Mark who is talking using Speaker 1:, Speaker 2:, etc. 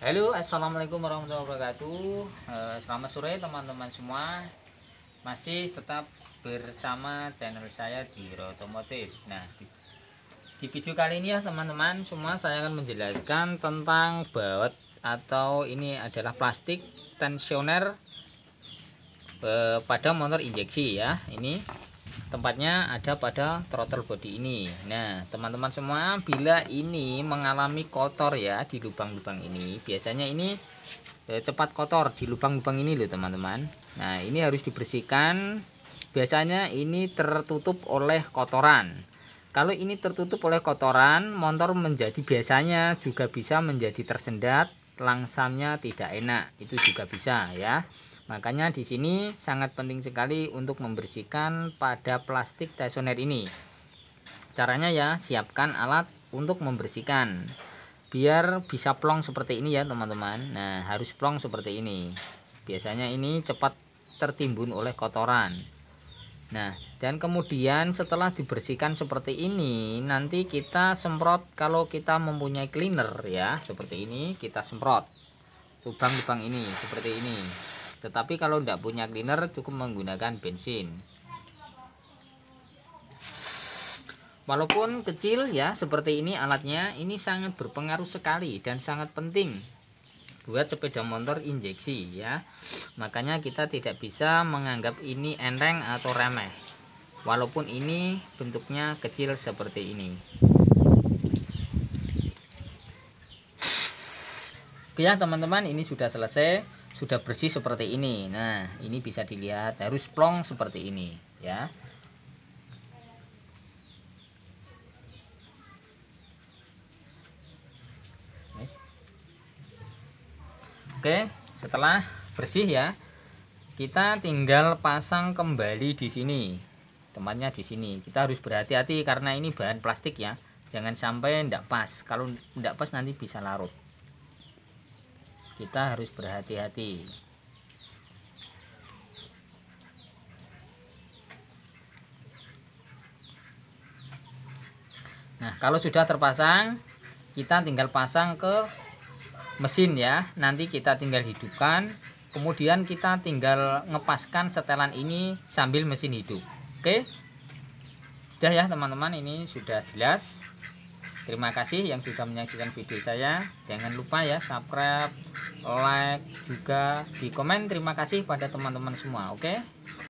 Speaker 1: Halo assalamualaikum warahmatullahi wabarakatuh eh, Selamat sore teman-teman semua Masih tetap bersama channel saya di Rotomotif Nah di, di video kali ini ya teman-teman semua saya akan menjelaskan tentang baut Atau ini adalah plastik tensioner eh, Pada motor injeksi ya Ini tempatnya ada pada throttle body ini nah teman-teman semua bila ini mengalami kotor ya di lubang-lubang ini biasanya ini eh, cepat kotor di lubang-lubang ini loh teman-teman nah ini harus dibersihkan biasanya ini tertutup oleh kotoran kalau ini tertutup oleh kotoran motor menjadi biasanya juga bisa menjadi tersendat langsamnya tidak enak itu juga bisa ya Makanya di sini sangat penting sekali untuk membersihkan pada plastik tesoner ini. Caranya ya, siapkan alat untuk membersihkan. Biar bisa plong seperti ini ya, teman-teman. Nah, harus plong seperti ini. Biasanya ini cepat tertimbun oleh kotoran. Nah, dan kemudian setelah dibersihkan seperti ini, nanti kita semprot kalau kita mempunyai cleaner ya, seperti ini kita semprot lubang-lubang ini seperti ini. Tetapi kalau tidak punya cleaner cukup menggunakan bensin. Walaupun kecil ya seperti ini alatnya ini sangat berpengaruh sekali dan sangat penting buat sepeda motor injeksi ya. Makanya kita tidak bisa menganggap ini enteng atau remeh. Walaupun ini bentuknya kecil seperti ini. ya teman-teman ini sudah selesai sudah bersih seperti ini nah ini bisa dilihat harus plong seperti ini ya Oke setelah bersih ya kita tinggal pasang kembali di sini tempatnya di sini kita harus berhati-hati karena ini bahan plastik ya jangan sampai tidak pas kalau tidak pas nanti bisa larut kita harus berhati-hati nah kalau sudah terpasang kita tinggal pasang ke mesin ya nanti kita tinggal hidupkan kemudian kita tinggal ngepaskan setelan ini sambil mesin hidup oke sudah ya teman-teman ini sudah jelas Terima kasih yang sudah menyaksikan video saya. Jangan lupa ya subscribe, like juga di komen terima kasih pada teman-teman semua oke okay?